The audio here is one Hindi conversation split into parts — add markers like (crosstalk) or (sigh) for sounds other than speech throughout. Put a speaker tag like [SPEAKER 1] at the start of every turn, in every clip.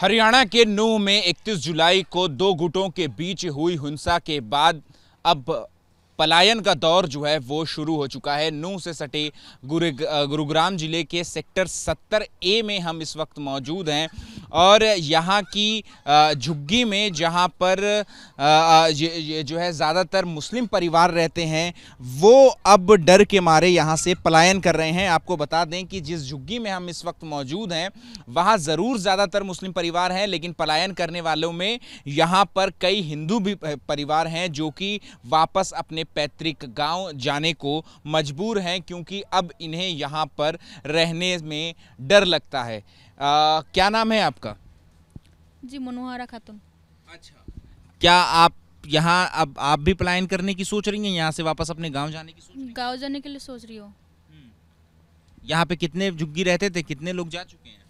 [SPEAKER 1] हरियाणा के नूह में 31 जुलाई को दो गुटों के बीच हुई हिंसा के बाद अब पलायन का दौर जो है वो शुरू हो चुका है नू से सटे गुरु गुरुग्राम ज़िले के सेक्टर 70 ए में हम इस वक्त मौजूद हैं और यहाँ की झुग्गी में जहाँ पर जो है ज़्यादातर मुस्लिम परिवार रहते हैं वो अब डर के मारे यहाँ से पलायन कर रहे हैं आपको बता दें कि जिस झुग्गी में हम इस वक्त मौजूद हैं वहाँ ज़रूर ज़्यादातर मुस्लिम परिवार हैं लेकिन पलायन करने वालों में यहाँ पर कई हिंदू भी परिवार हैं जो कि वापस अपने पैतृक गांव जाने को मजबूर हैं क्योंकि अब इन्हें यहां पर रहने में डर लगता है आ, क्या नाम है आपका
[SPEAKER 2] जी मनोहरा खातून अच्छा
[SPEAKER 1] क्या आप यहाँ अब आप भी प्लान करने की सोच रही हैं यहाँ से वापस अपने गांव जाने की
[SPEAKER 2] सोच गांव जाने के लिए सोच रही हो हम्म।
[SPEAKER 1] यहाँ पे कितने झुग्गी रहते थे कितने लोग जा चुके हैं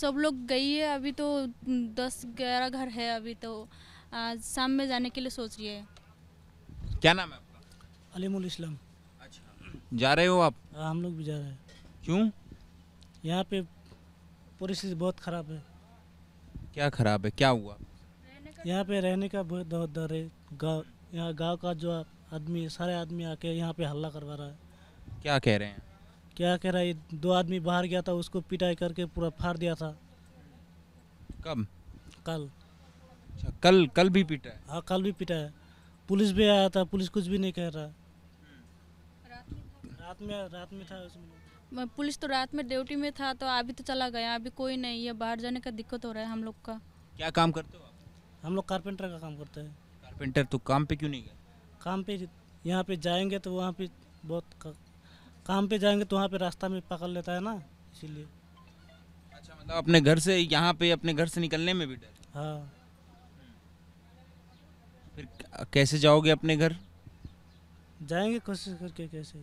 [SPEAKER 2] सब लोग गई है अभी तो दस ग्यारह घर है अभी तो आज शाम में जाने के लिए सोच रही है
[SPEAKER 1] क्या नाम है अलीमुल इस्लाम
[SPEAKER 3] अच्छा
[SPEAKER 1] जा रहे हो आप आ, हाँ, हम
[SPEAKER 2] लोग भी जा रहे हैं क्यों यहाँ पे परिस्थिति बहुत ख़राब है
[SPEAKER 1] क्या खराब है क्या हुआ
[SPEAKER 2] यहाँ पे रहने का बहुत बहुत डर है गाँव यहाँ गाँव का जो आदमी सारे आदमी आके यहाँ पे हल्ला करवा रहा है
[SPEAKER 1] क्या कह रहे हैं
[SPEAKER 2] क्या कह रहा है दो आदमी बाहर गया था उसको पिटाई करके पूरा फाड़ दिया था कब कल
[SPEAKER 1] अच्छा कल कल भी पिटा है
[SPEAKER 2] हाँ कल भी पिटा है पुलिस भी आया था पुलिस कुछ भी नहीं कह रहा रात में रात में था उसमें पुलिस तो रात में ड्यूटी में था तो अभी तो चला गया अभी कोई नहीं है बाहर जाने का दिक्कत हो रहा है हम लोग का
[SPEAKER 1] क्या काम करते हो आप हम
[SPEAKER 2] लोग कारपेंटर का काम करते हैं
[SPEAKER 1] कारपेंटर तो काम पे क्यों नहीं गए
[SPEAKER 2] काम पे यहाँ पे जाएंगे तो वहाँ पे बहुत काम पे जाएंगे तो वहाँ पे रास्ता में पकड़ लेता है ना इसीलिए
[SPEAKER 1] अच्छा मतलब अपने घर से यहाँ पे अपने घर से निकलने में भी डर हाँ फिर कैसे जाओगे अपने घर
[SPEAKER 2] जाएंगे कोशिश करके कैसे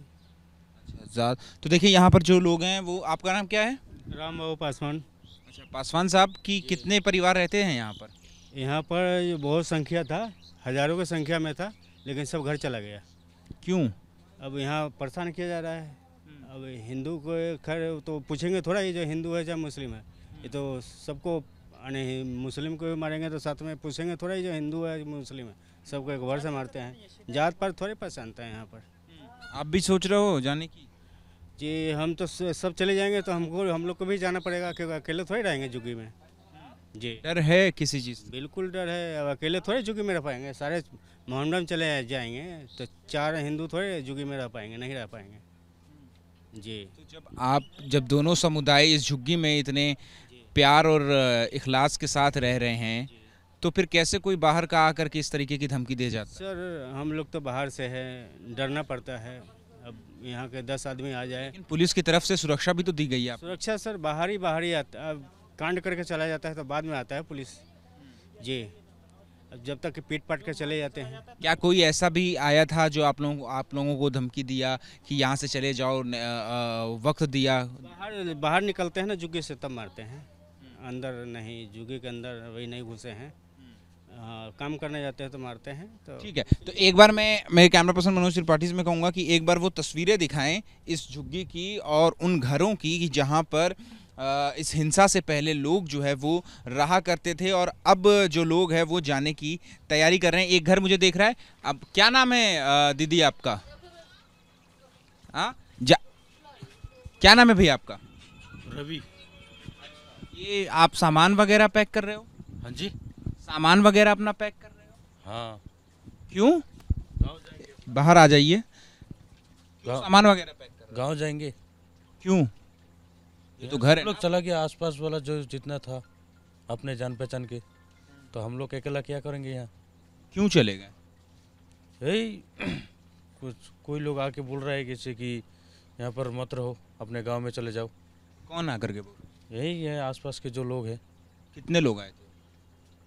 [SPEAKER 1] आज़ाद अच्छा, तो देखिए यहाँ पर जो लोग
[SPEAKER 2] हैं वो आपका नाम क्या है राम बाबू पासवान अच्छा पासवान साहब की कितने परिवार रहते हैं यहाँ पर यहाँ पर बहुत संख्या था हज़ारों की संख्या में था लेकिन सब घर चला गया क्यों अब यहाँ परेशान किया जा रहा है हम्म। अब हिंदू को खैर तो पूछेंगे थोड़ा ये जो हिंदू है चाहे मुस्लिम है हम्म। ये तो सबको यानी मुस्लिम को भी मारेंगे तो साथ में पूछेंगे थोड़ा ये जो हिंदू है मुस्लिम है सबको एक भर से मारते हैं जात पर थोड़े पहचानते हैं यहाँ पर आप भी सोच रहे हो जाने की जी हम तो सब चले जाएंगे तो हमको हम लोग को भी जाना पड़ेगा क्योंकि अकेले थोड़े रहेंगे जुगी में जी डर है किसी चीज़ बिल्कुल डर है अब अकेले थोड़े जुगी में रह पाएंगे सारे मोहम्मद चले जाएंगे तो चार हिंदू थोड़े जुगी में रह पाएंगे नहीं रह पाएंगे जी तो
[SPEAKER 1] जब आप जब दोनों समुदाय इस झुग्गी में इतने प्यार और इखलास के साथ रह रहे हैं तो फिर कैसे कोई बाहर का आकर के इस तरीके की धमकी दे जाता
[SPEAKER 2] सर हम लोग तो बाहर से है डरना पड़ता है अब यहाँ के दस आदमी आ जाए पुलिस
[SPEAKER 1] की तरफ से सुरक्षा भी तो दी गई है
[SPEAKER 2] सुरक्षा सर बाहर ही बाहर ही आता कांड करके चला जाता है तो बाद में आता है पुलिस जी जब तक पीट पाट कर चले जाते हैं
[SPEAKER 1] क्या कोई ऐसा भी आया था जो आप लोगों आप लोगों को धमकी दिया कि यहाँ से चले जाओ न, आ, वक्त दिया
[SPEAKER 2] बाहर बाहर निकलते हैं ना जुगे से तब मारते हैं अंदर नहीं जुगे के अंदर वही नहीं घुसे हैं हाँ, काम करने जाते हैं तो मारते हैं तो ठीक है तो एक बार मैं
[SPEAKER 1] मेरे कैमरा पर्सन मनोज त्रिपाठी से मैं कहूँगा कि एक बार वो तस्वीरें दिखाएं इस झुग्गी की और उन घरों की कि जहाँ पर इस हिंसा से पहले लोग जो है वो रहा करते थे और अब जो लोग हैं वो जाने की तैयारी कर रहे हैं एक घर मुझे देख रहा है अब क्या नाम है दीदी आपका हाँ जा क्या नाम है भैया आपका रवि ये आप सामान वगैरह पैक कर रहे हो हाँ जी सामान वगैरह अपना पैक कर रहे हो हाँ क्यों बाहर आ जाइए सामान वगैरह पैक
[SPEAKER 3] कर गाँव जाएंगे क्यों ये तो घर लोग चला गया आसपास वाला जो जितना था अपने जान पहचान के तो हम लोग अकेला क्या करेंगे यहाँ क्यों चले गए यही (clears throat) कुछ कोई लोग आके बोल रहा है जैसे कि यहाँ पर मत रहो अपने गांव में चले जाओ कौन आकर के बोल यही है आसपास के जो लोग हैं कितने लोग आए थे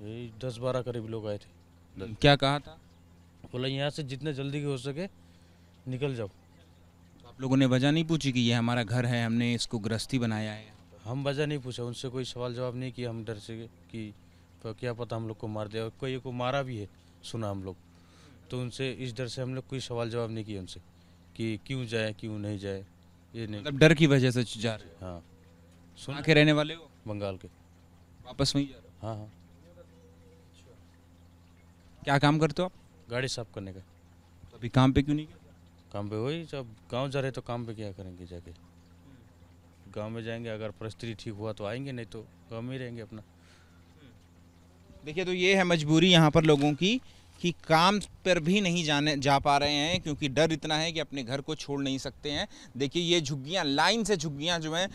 [SPEAKER 3] यही दस बारह करीब लोग आए थे क्या कहा था बोला यहाँ से जितने जल्दी हो सके निकल जाओ
[SPEAKER 1] तो आप लोगों ने वजह नहीं पूछी कि ये हमारा घर है हमने इसको गृहस्थी बनाया है
[SPEAKER 3] हम वजह नहीं पूछा उनसे कोई सवाल जवाब नहीं किया हम डर से कि क्या पता हम लोग को मार दिया कोई को मारा भी है सुना हम लोग तो उनसे इस डर से हम लोग कोई सवाल जवाब नहीं किया उनसे कि क्यों जाए क्यों नहीं जाए ये नहीं मतलब डर की वजह से जा रहे हाँ सुना के रहने वाले हो बंगाल के वापस वहीं जा रहे हाँ हाँ क्या काम करते हो आप गाड़ी साफ करने का तो अभी काम पे क्यों नहीं गया काम पे वही जब गांव जा रहे तो काम पे क्या करेंगे जाके गांव में जाएंगे अगर परिस्थिति ठीक हुआ तो आएंगे नहीं तो गाँव में ही रहेंगे अपना
[SPEAKER 1] देखिए तो ये है मजबूरी यहाँ पर लोगों की कि काम पर भी नहीं जाने जा पा रहे हैं क्योंकि डर इतना है कि अपने घर को छोड़ नहीं सकते हैं देखिए ये झुग्गियाँ लाइन से झुग्गियाँ जो हैं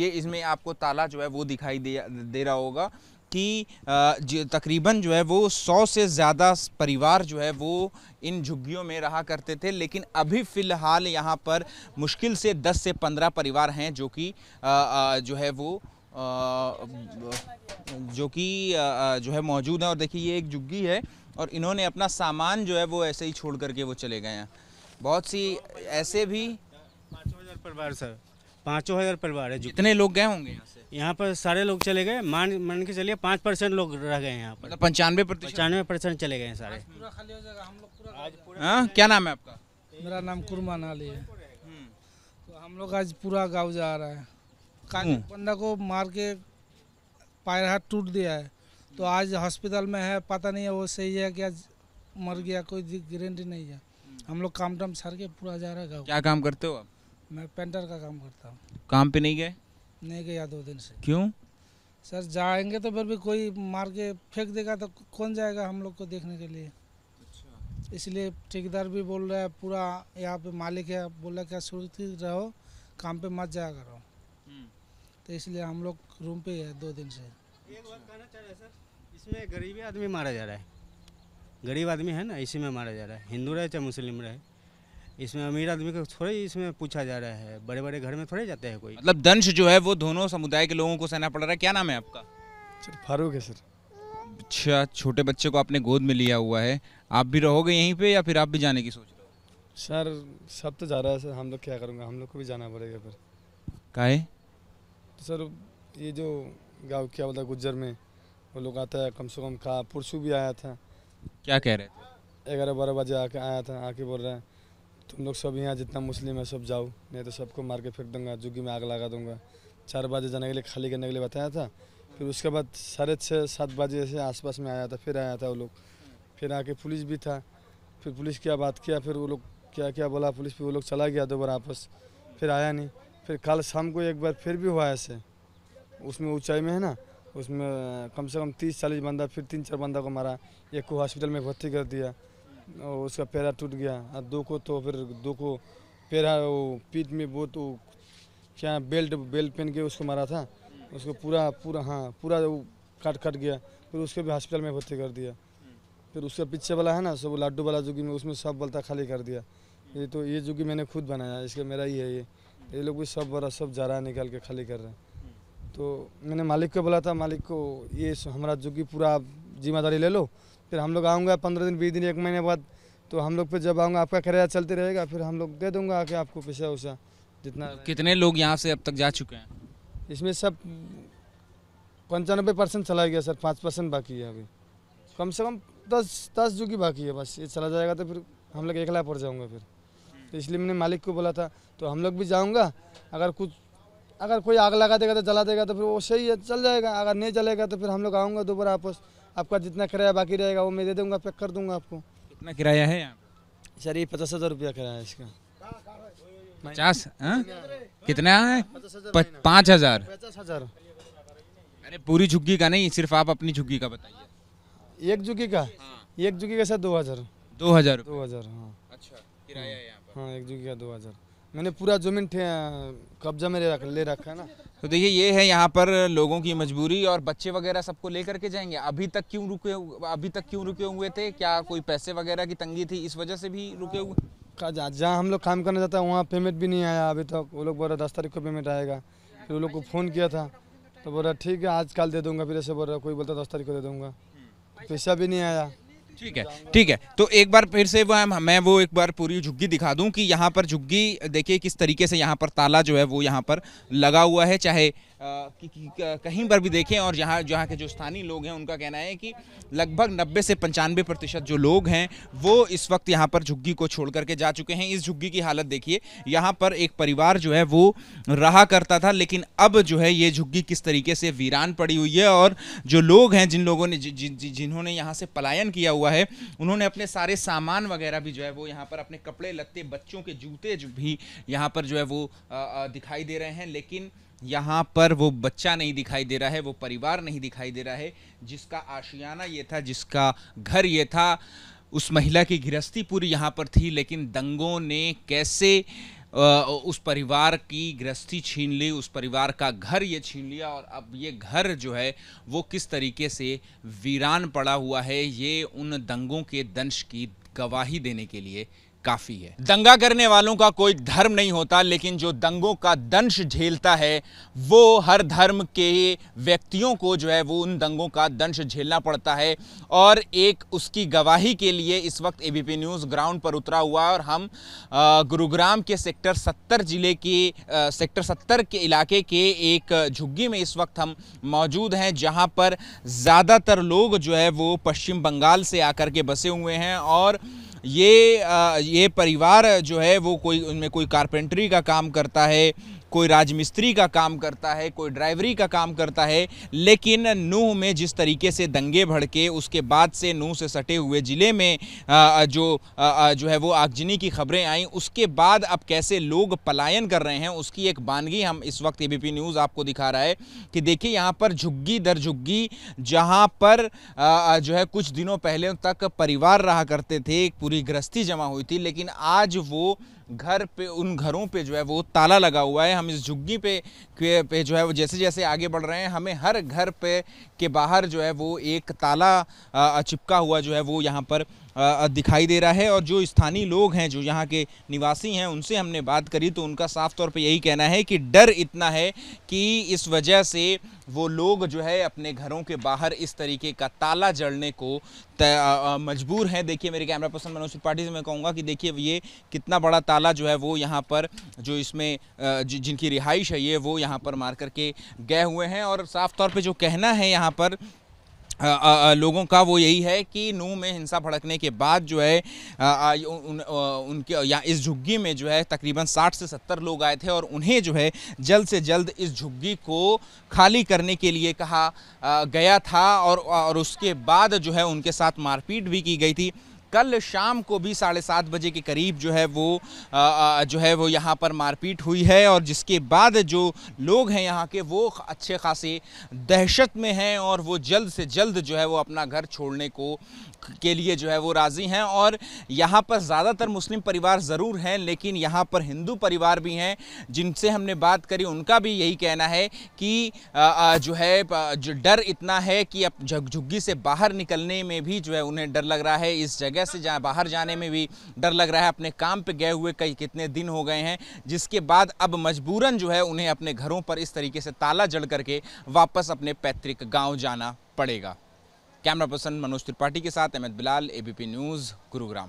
[SPEAKER 1] ये इसमें आपको ताला जो है वो दिखाई दे दे रहा होगा कि तकरीबन जो है वो सौ से ज़्यादा परिवार जो है वो इन झुग्गियों में रहा करते थे लेकिन अभी फ़िलहाल यहाँ पर मुश्किल से दस से पंद्रह परिवार हैं जो कि जो है वो जो कि जो है मौजूद हैं और देखिए ये एक झुग्गी है और इन्होंने अपना सामान जो है वो ऐसे ही छोड़ करके वो चले गए हैं बहुत सी ऐसे भी पाँच परिवार
[SPEAKER 2] सर पाँचों हज़ार परिवार है जितने लोग गए होंगे यहाँ से यहाँ पर सारे लोग चले गए मान मान के चलिए पाँच परसेंट लोग रह गए यहाँ पर मतलब पंचानवे पंचानवे परसेंट चले गए सारे
[SPEAKER 3] हाँ, क्या नाम है आपका मेरा नाम कुरमान अली है हम्म। तो हम लोग आज पूरा गाँव जा रहा है हम्म। बंदा को मार के पैर हाथ टूट दिया है तो आज हॉस्पिटल में है पता नहीं है वो सही है क्या मर गया कोई गारंटी नहीं है हम लोग काम टाम सर के पूरा जा रहा है गाँव क्या काम करते हो आप मैं पेंटर का काम करता हूँ
[SPEAKER 1] काम पे नहीं गए
[SPEAKER 3] नहीं गया दो दिन से क्यों सर जाएंगे तो फिर भी कोई मार के फेंक देगा तो कौन जाएगा हम लोग को देखने के लिए अच्छा। इसलिए ठेकेदार भी बोल रहा है पूरा यहाँ पे मालिक है बोल रहा क्या सुरक्षित रहो काम पे मत जाया करो हम्म। तो इसलिए हम लोग रूम पे है दो दिन से
[SPEAKER 2] एक बात कहना चाह रहे सर इसमें गरीबी आदमी मारा जा रहा है गरीब आदमी है ना इसी में मारा जा रहा है हिंदू रहे चाहे मुस्लिम रहे इसमें अमीर आदमी को थोड़े ही इसमें पूछा जा रहा है बड़े बड़े
[SPEAKER 1] घर में थोड़े जाते हैं कोई मतलब दंश जो है वो दोनों समुदाय के लोगों को सहना पड़ रहा है क्या नाम है आपका सर फारूक है सर अच्छा छोटे बच्चे को आपने गोद में लिया हुआ है आप भी रहोगे यहीं पे या फिर आप भी जाने की सोच रहे
[SPEAKER 4] हो सर सब तो जा रहा है सर हम लोग क्या करूँगा हम लोग को भी जाना पड़ेगा फिर काहे तो सर ये जो गाँव क्या बोलता गुज्जर में वो लोग आता है कम से कम कहा पुरसू भी आया था क्या कह रहे थे ग्यारह बारह बजे आके आया था आके बोल रहे हैं तुम लोग सब यहाँ जितना मुस्लिम है सब जाओ नहीं तो सबको मार के फेंक दूंगा जुगी में आग लगा दूंगा चार बजे जाने के लिए खाली करने के लिए बताया था फिर उसके बाद साढ़े छः सात बजे से आसपास में आया था फिर आया था वो लोग फिर आके पुलिस भी था फिर पुलिस क्या बात किया फिर वो लोग क्या क्या बोला पुलिस फिर वो लोग चला गया दोबारा आपस फिर आया नहीं फिर कल शाम को एक बार फिर भी हुआ ऐसे उसमें ऊँचाई में है ना उसमें कम से कम तीस चालीस बंदा फिर तीन चार बंदा को मारा एक को हॉस्पिटल में भर्ती कर दिया और उसका पैरा टूट गया और हाँ, दो को तो फिर दो को पैरा वो पीठ में बहुत वो तो क्या बेल्ट बेल्ट पहन के उसको मारा था उसको पूरा पूरा हाँ पूरा वो काट काट गया फिर उसको भी हॉस्पिटल में भर्ती कर दिया फिर उसका पीछे वाला है ना सब लाड्डू वाला जुगी में उसमें सब बलता खाली कर दिया ये तो ये जुगी मैंने खुद बनाया इसका मेरा ही है ये ये लोग भी सब बड़ा सब जा रहा है निकाल के खाली कर रहे हैं तो मैंने मालिक को बोला था मालिक को ये हमारा जुगी पूरा जिम्मेदारी ले लो फिर हम लोग आऊँगा पंद्रह दिन बीस दिन एक महीने बाद तो हम लोग फिर जब आऊँगा आपका किराया चलते रहेगा फिर हम लोग दे दूँगा आके आपको पैसा वैसा जितना तो
[SPEAKER 1] कितने लोग यहाँ से अब तक जा चुके हैं
[SPEAKER 4] इसमें सब पंचानबे परसेंट चला गया सर पाँच परसेंट बाकी है अभी कम से कम दस दस जो की बाकी है बस ये चला जाएगा तो फिर हम लोग एक लाख पड़ जाऊँगा फिर तो इसलिए मैंने मालिक को बोला था तो हम लोग भी जाऊँगा अगर कुछ अगर कोई आग लगा देगा तो जला देगा तो फिर वो सही है चल जाएगा अगर नहीं चलेगा तो फिर हम लोग आऊँगा दोबारा आपस आपका जितना किराया बाकी रहेगा वो मैं दे दूंगा पैक कर दूंगा आपको कितना किराया है सर ये पचास हज़ार रुपया किराया है इसका पचास हाँ?
[SPEAKER 1] कितना है पाँच हज़ार अरे पूरी झुग्गी का नहीं सिर्फ आप अपनी झुग्गी का
[SPEAKER 4] बताइए एक झुग्गी का हाँ। एक झुग्गी का सर दो हज़ार
[SPEAKER 1] दो हज़ार दो हज़ार हाँ अच्छा
[SPEAKER 4] किराया
[SPEAKER 1] हाँ एक झुग्गी का दो हज़ार
[SPEAKER 4] मैंने पूरा जमीन कब्जा में ले रखा है ना
[SPEAKER 1] तो देखिए ये है यहाँ पर लोगों की मजबूरी और बच्चे वगैरह सबको लेकर के जाएंगे अभी तक क्यों रुके अभी तक क्यों रुके हुए थे क्या कोई पैसे वगैरह की तंगी थी इस वजह से भी रुके हुए
[SPEAKER 4] जहाँ हम लोग काम करने जाते हैं वहाँ पेमेंट भी नहीं आया अभी तक तो वो लोग बोल रहे दस तारीख को पेमेंट आएगा फिर वो लोग को फ़ोन किया था तो बोल रहा ठीक है आज कल दे दूँगा फिर ऐसे बोल रहा कोई बोलता दस तारीख को दे दूँगा हम्म। तो पैसा भी नहीं आया ठीक है
[SPEAKER 1] ठीक है तो एक बार फिर से वो मैं वो एक बार पूरी झुग्गी दिखा दूं कि यहाँ पर झुग्गी देखिए किस तरीके से यहाँ पर ताला जो है वो यहाँ पर लगा हुआ है चाहे कहीं पर भी देखें और यहाँ जहाँ के जो स्थानीय लोग हैं उनका कहना है कि लगभग 90 से पंचानवे प्रतिशत जो लोग हैं वो इस वक्त यहाँ पर झुग्गी को छोड़ करके जा चुके हैं इस झुग्गी की हालत देखिए यहाँ पर एक परिवार जो है वो रहा करता था लेकिन अब जो है ये झुग्गी किस तरीके से वीरान पड़ी हुई है और जो लोग हैं जिन लोगों ने जिन्होंने यहाँ से पलायन किया हुआ है उन्होंने अपने सारे सामान वगैरह भी जो है वो यहाँ पर अपने कपड़े लगते बच्चों के जूते भी यहाँ पर जो है वो दिखाई दे रहे हैं लेकिन यहाँ पर वो बच्चा नहीं दिखाई दे रहा है वो परिवार नहीं दिखाई दे रहा है जिसका आशियाना ये था जिसका घर ये था उस महिला की गृहस्थी पूरी यहाँ पर थी लेकिन दंगों ने कैसे उस परिवार की गृहस्थी छीन ली उस परिवार का घर ये छीन लिया और अब ये घर जो है वो किस तरीके से वीरान पड़ा हुआ है ये उन दंगों के दंश की गवाही देने के लिए काफी है दंगा करने वालों का कोई धर्म नहीं होता लेकिन जो दंगों का दंश झेलता है वो हर धर्म के व्यक्तियों को जो है वो उन दंगों का दंश झेलना पड़ता है और एक उसकी गवाही के लिए इस वक्त एबीपी न्यूज़ ग्राउंड पर उतरा हुआ और हम गुरुग्राम के सेक्टर सत्तर ज़िले के सेक्टर सत्तर के इलाके के एक झुग्गी में इस वक्त हम मौजूद हैं जहाँ पर ज़्यादातर लोग जो है वो पश्चिम बंगाल से आकर के बसे हुए हैं और ये आ, ये परिवार जो है वो कोई उनमें कोई कारपेंटरी का काम करता है कोई राजमिस्त्री का काम करता है कोई ड्राइवरी का काम करता है लेकिन नूह में जिस तरीके से दंगे भड़के उसके बाद से नूह से सटे हुए ज़िले में जो जो है वो आगजनी की खबरें आई उसके बाद अब कैसे लोग पलायन कर रहे हैं उसकी एक बानगी हम इस वक्त ए न्यूज़ आपको दिखा रहा है कि देखिए यहाँ पर झुग्गी दर झुग्गी जहाँ पर जो है कुछ दिनों पहले तक परिवार रहा करते थे एक पूरी गृहस्थी जमा हुई थी लेकिन आज वो घर पे उन घरों पे जो है वो ताला लगा हुआ है हम इस झुग्गी पे पे जो है वो जैसे जैसे आगे बढ़ रहे हैं हमें हर घर पे के बाहर जो है वो एक ताला चिपका हुआ जो है वो यहाँ पर दिखाई दे रहा है और जो स्थानीय लोग हैं जो यहाँ के निवासी हैं उनसे हमने बात करी तो उनका साफ तौर पर यही कहना है कि डर इतना है कि इस वजह से वो लोग जो है अपने घरों के बाहर इस तरीके का ताला जड़ने को मजबूर हैं देखिए मेरे कैमरा पर्सन मनोज त्रिपाठी से मैं कहूँगा कि देखिए ये कितना बड़ा ताला जो है वो यहाँ पर जो इसमें जिनकी रिहाइश है ये वो यहाँ यहाँ पर मार करके गए हुए हैं और साफ तौर पे जो कहना है यहाँ पर आ, आ, लोगों का वो यही है कि नू में हिंसा भड़कने के बाद जो है आ, उन, उनके या इस झुग्गी में जो है तकरीबन 60 से 70 लोग आए थे और उन्हें जो है जल्द से जल्द इस झुग्गी को खाली करने के लिए कहा गया था और, और उसके बाद जो है उनके साथ मारपीट भी की गई थी कल शाम को भी साढ़े सात बजे के करीब जो है वो आ, जो है वो यहाँ पर मारपीट हुई है और जिसके बाद जो लोग हैं यहाँ के वो अच्छे खासे दहशत में हैं और वो जल्द से जल्द जो है वो अपना घर छोड़ने को के लिए जो है वो राज़ी हैं और यहाँ पर ज़्यादातर मुस्लिम परिवार ज़रूर हैं लेकिन यहाँ पर हिंदू परिवार भी हैं जिनसे हमने बात करी उनका भी यही कहना है कि आ, जो है जो डर इतना है कि अब झुग्गी से बाहर निकलने में भी जो है उन्हें डर लग रहा है इस जगह जगह से जाए बाहर जाने में भी डर लग रहा है अपने काम पे गए हुए कई कितने दिन हो गए हैं जिसके बाद अब मजबूरन जो है उन्हें अपने घरों पर इस तरीके से ताला जड़ करके वापस अपने पैतृक गाँव जाना पड़ेगा कैमरा पर्सन मनोज त्रिपाठी के साथ अहमद बिलाल एबीपी न्यूज़ गुरुग्राम